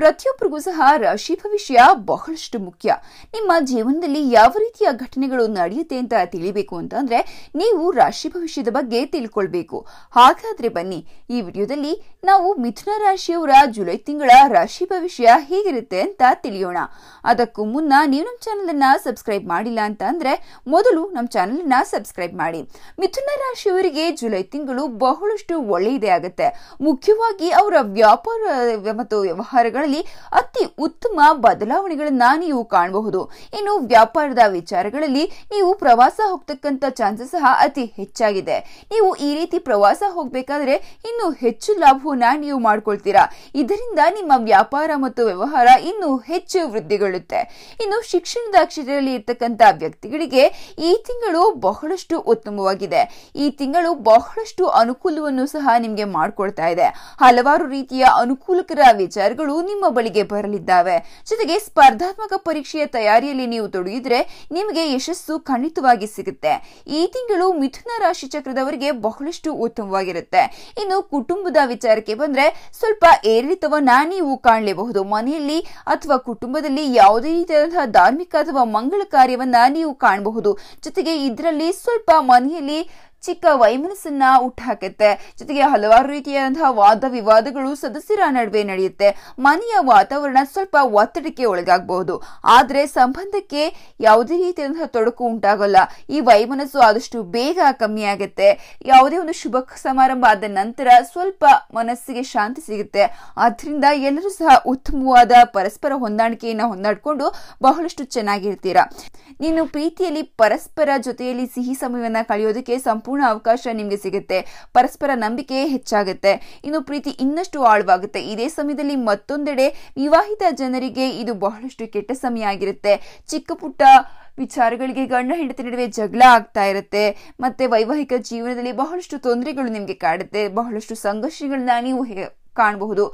ಪ್ರತಿಯೊಬ್ಬರಿಗೂ ಸಹ ರಾಶಿ ಭವಿಷ್ಯ ಬಹಳಷ್ಟು ಮುಖ್ಯ ನಿಮ್ಮ ಜೀವನದಲ್ಲಿ ಯಾವ ರೀತಿಯ ಘಟನೆಗಳು ನಡೆಯುತ್ತೆ ಅಂತ ತಿಳಿಬೇಕು ಅಂತಂದ್ರೆ ನೀವು ರಾಶಿ ಭವಿಷ್ಯದ ಬಗ್ಗೆ ತಿಳ್ಕೊಳ್ಬೇಕು ಹಾಗಾದ್ರೆ ಬನ್ನಿ ಈ ವಿಡಿಯೋದಲ್ಲಿ ನಾವು ಮಿಥುನ ರಾಶಿಯವರ ಜುಲೈ ತಿಂಗಳ ರಾಶಿ ಭವಿಷ್ಯ ಹೇಗಿರುತ್ತೆ ಅಂತ ತಿಳಿಯೋಣ ಅದಕ್ಕೂ ಮುನ್ನ ನೀವು ನಮ್ಮ ಚಾನೆಲ್ ಅನ್ನ ಸಬ್ಸ್ಕ್ರೈಬ್ ಮಾಡಿಲ್ಲ ಅಂತ ಅಂದ್ರೆ ಮೊದಲು ನಮ್ಮ ಚಾನೆಲ್ ಅನ್ನ ಸಬ್ಸ್ಕ್ರೈಬ್ ಮಾಡಿ ಮಿಥುನ ರಾಶಿಯವರಿಗೆ ಜುಲೈ ತಿಂಗಳು ಬಹಳಷ್ಟು ಒಳ್ಳೆಯದೇ ಆಗುತ್ತೆ ಮುಖ್ಯವಾಗಿ ಅವರ ವ್ಯಾಪಾರ ಮತ್ತು ವ್ಯವಹಾರಗಳು ಕ್ಷೇತ್ರಗಳಲ್ಲಿ ಅತಿ ಉತ್ತಮ ಬದಲಾವಣೆಗಳನ್ನ ನೀವು ಕಾಣಬಹುದು ಇನ್ನು ವ್ಯಾಪಾರದ ವಿಚಾರಗಳಲ್ಲಿ ನೀವು ಪ್ರವಾಸ ಹೋಗ್ತಕ್ಕಂಥ ಚಾನ್ಸಸ್ ಸಹ ಅತಿ ಹೆಚ್ಚಾಗಿದೆ ನೀವು ಈ ರೀತಿ ಪ್ರವಾಸ ಹೋಗ್ಬೇಕಾದ್ರೆ ಇನ್ನು ಹೆಚ್ಚು ಲಾಭವನ್ನ ನೀವು ಮಾಡ್ಕೊಳ್ತೀರಾ ಇದರಿಂದ ನಿಮ್ಮ ವ್ಯಾಪಾರ ಮತ್ತು ವ್ಯವಹಾರ ಇನ್ನು ಹೆಚ್ಚು ವೃದ್ಧಿಗೊಳ್ಳುತ್ತೆ ಇನ್ನು ಶಿಕ್ಷಣದ ಕ್ಷೇತ್ರದಲ್ಲಿ ಇರ್ತಕ್ಕಂಥ ವ್ಯಕ್ತಿಗಳಿಗೆ ಈ ತಿಂಗಳು ಬಹಳಷ್ಟು ಉತ್ತಮವಾಗಿದೆ ಈ ತಿಂಗಳು ಬಹಳಷ್ಟು ಅನುಕೂಲವನ್ನು ಸಹ ನಿಮಗೆ ಮಾಡ್ಕೊಳ್ತಾ ಇದೆ ಹಲವಾರು ರೀತಿಯ ಅನುಕೂಲಕರ ವಿಚಾರಗಳು ನಿಮ್ಮ ಬಳಿಗೆ ಬರಲಿದ್ದಾವೆ ಜೊತೆಗೆ ಸ್ಪರ್ಧಾತ್ಮಕ ಪರೀಕ್ಷೆಯ ತಯಾರಿಯಲ್ಲಿ ನೀವು ತೊಡಗಿದ್ರೆ ನಿಮಗೆ ಯಶಸ್ಸು ಖಂಡಿತವಾಗಿ ಸಿಗುತ್ತೆ ಈ ತಿಂಗಳು ಮಿಥುನ ರಾಶಿ ಚಕ್ರದವರಿಗೆ ಬಹಳಷ್ಟು ಉತ್ತಮವಾಗಿರುತ್ತೆ ಇನ್ನು ಕುಟುಂಬದ ವಿಚಾರಕ್ಕೆ ಬಂದ್ರೆ ಸ್ವಲ್ಪ ಏರಿಳಿತವನ್ನ ನೀವು ಕಾಣಲೇಬಹುದು ಮನೆಯಲ್ಲಿ ಅಥವಾ ಕುಟುಂಬದಲ್ಲಿ ಯಾವುದೇ ರೀತಿಯಾದಂತಹ ಧಾರ್ಮಿಕ ಅಥವಾ ಮಂಗಳ ಕಾರ್ಯವನ್ನ ನೀವು ಕಾಣಬಹುದು ಜೊತೆಗೆ ಇದರಲ್ಲಿ ಸ್ವಲ್ಪ ಮನೆಯಲ್ಲಿ ಚಿಕ್ಕ ವೈಮನಸ್ಸನ್ನ ಹುಟ್ಟಾಕತ್ತೆ ಜೊತೆಗೆ ಹಲವಾರು ರೀತಿಯಾದಂತಹ ವಾದ ವಿವಾದಗಳು ಸದಸ್ಯರ ನಡುವೆ ನಡೆಯುತ್ತೆ ಮನೆಯ ವಾತಾವರಣ ಸ್ವಲ್ಪ ಒತ್ತಡಕ್ಕೆ ಒಳಗಾಗಬಹುದು ಆದ್ರೆ ಸಂಬಂಧಕ್ಕೆ ಯಾವುದೇ ರೀತಿಯಾದಂತಹ ತೊಡಕು ಉಂಟಾಗಲ್ಲ ಈ ವೈಮನಸ್ಸು ಆದಷ್ಟು ಬೇಗ ಕಮ್ಮಿ ಆಗುತ್ತೆ ಯಾವುದೇ ಒಂದು ಶುಭ ಸಮಾರಂಭ ಆದ ನಂತರ ಸ್ವಲ್ಪ ಮನಸ್ಸಿಗೆ ಶಾಂತಿ ಸಿಗುತ್ತೆ ಆದ್ರಿಂದ ಎಲ್ಲರೂ ಸಹ ಉತ್ತಮವಾದ ಪರಸ್ಪರ ಹೊಂದಾಣಿಕೆಯನ್ನ ಹೊಂದಾಡಿಕೊಂಡು ಬಹಳಷ್ಟು ಚೆನ್ನಾಗಿರ್ತೀರ ನೀನು ಪ್ರೀತಿಯಲ್ಲಿ ಪರಸ್ಪರ ಜೊತೆಯಲ್ಲಿ ಸಿಹಿ ಸಮಯವನ್ನ ಕಳೆಯೋದಕ್ಕೆ ಸಂಪೂರ್ಣ ಸಂಪೂರ್ಣ ಅವಕಾಶ ನಿಮಗೆ ಸಿಗುತ್ತೆ ಪರಸ್ಪರ ನಂಬಿಕೆ ಹೆಚ್ಚಾಗುತ್ತೆ ಇನ್ನು ಪ್ರೀತಿ ಇನ್ನಷ್ಟು ಆಳವಾಗುತ್ತೆ ಇದೇ ಸಮಯದಲ್ಲಿ ಮತ್ತೊಂದೆಡೆ ವಿವಾಹಿತ ಜನರಿಗೆ ಇದು ಬಹಳಷ್ಟು ಕೆಟ್ಟ ಸಮಯ ಆಗಿರುತ್ತೆ ಚಿಕ್ಕ ಪುಟ್ಟ ವಿಚಾರಗಳಿಗೆ ಗಂಡ ಹೆಂಡತಿ ನಡುವೆ ಜಗಳ ಆಗ್ತಾ ಇರುತ್ತೆ ಮತ್ತೆ ವೈವಾಹಿಕ ಜೀವನದಲ್ಲಿ ಬಹಳಷ್ಟು ತೊಂದರೆಗಳು ನಿಮಗೆ ಕಾಡುತ್ತೆ ಬಹಳಷ್ಟು ಸಂಘರ್ಷಗಳನ್ನ ನೀವು ಕಾಣಬಹುದು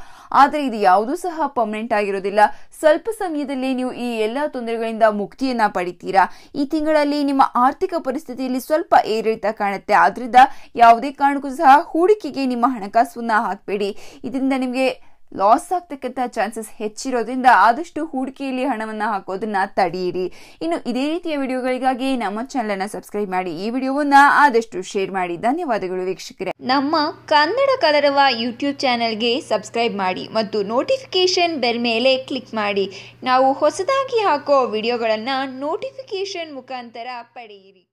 ಆದರೆ ಇದು ಯಾವುದೂ ಸಹ ಪರ್ಮನೆಂಟ್ ಆಗಿರೋದಿಲ್ಲ ಸ್ವಲ್ಪ ಸಮಯದಲ್ಲಿ ನೀವು ಈ ಎಲ್ಲ ತೊಂದರೆಗಳಿಂದ ಮುಕ್ತಿಯನ್ನ ಪಡಿತೀರಾ ಈ ತಿಂಗಳಲ್ಲಿ ನಿಮ್ಮ ಆರ್ಥಿಕ ಪರಿಸ್ಥಿತಿಯಲ್ಲಿ ಸ್ವಲ್ಪ ಏರಿಳಿತ ಕಾಣುತ್ತೆ ಆದ್ರಿಂದ ಯಾವುದೇ ಕಾರಣಕ್ಕೂ ಸಹ ಹೂಡಿಕೆಗೆ ನಿಮ್ಮ ಹಣಕಾಸನ್ನ ಹಾಕಬೇಡಿ ಇದರಿಂದ ನಿಮಗೆ ಲಾಸ್ ಆಗ್ತಕ್ಕಂಥ ಚಾನ್ಸಸ್ ಹೆಚ್ಚಿರೋದ್ರಿಂದ ಆದಷ್ಟು ಹೂಡಿಕೆಯಲ್ಲಿ ಹಣವನ್ನು ಹಾಕೋದನ್ನ ತಡೆಯಿರಿ ಇನ್ನು ಇದೇ ರೀತಿಯ ವಿಡಿಯೋಗಳಿಗಾಗಿ ನಮ್ಮ ಅನ್ನ ಸಬ್ಸ್ಕ್ರೈಬ್ ಮಾಡಿ ಈ ವಿಡಿಯೋವನ್ನ ಆದಷ್ಟು ಶೇರ್ ಮಾಡಿ ಧನ್ಯವಾದಗಳು ವೀಕ್ಷಕರೇ ನಮ್ಮ ಕನ್ನಡ ಕಲರವ ಯೂಟ್ಯೂಬ್ ಚಾನೆಲ್ಗೆ ಸಬ್ಸ್ಕ್ರೈಬ್ ಮಾಡಿ ಮತ್ತು ನೋಟಿಫಿಕೇಶನ್ ಬೆಲ್ ಮೇಲೆ ಕ್ಲಿಕ್ ಮಾಡಿ ನಾವು ಹೊಸದಾಗಿ ಹಾಕೋ ವಿಡಿಯೋಗಳನ್ನ ನೋಟಿಫಿಕೇಶನ್ ಮುಖಾಂತರ ಪಡೆಯಿರಿ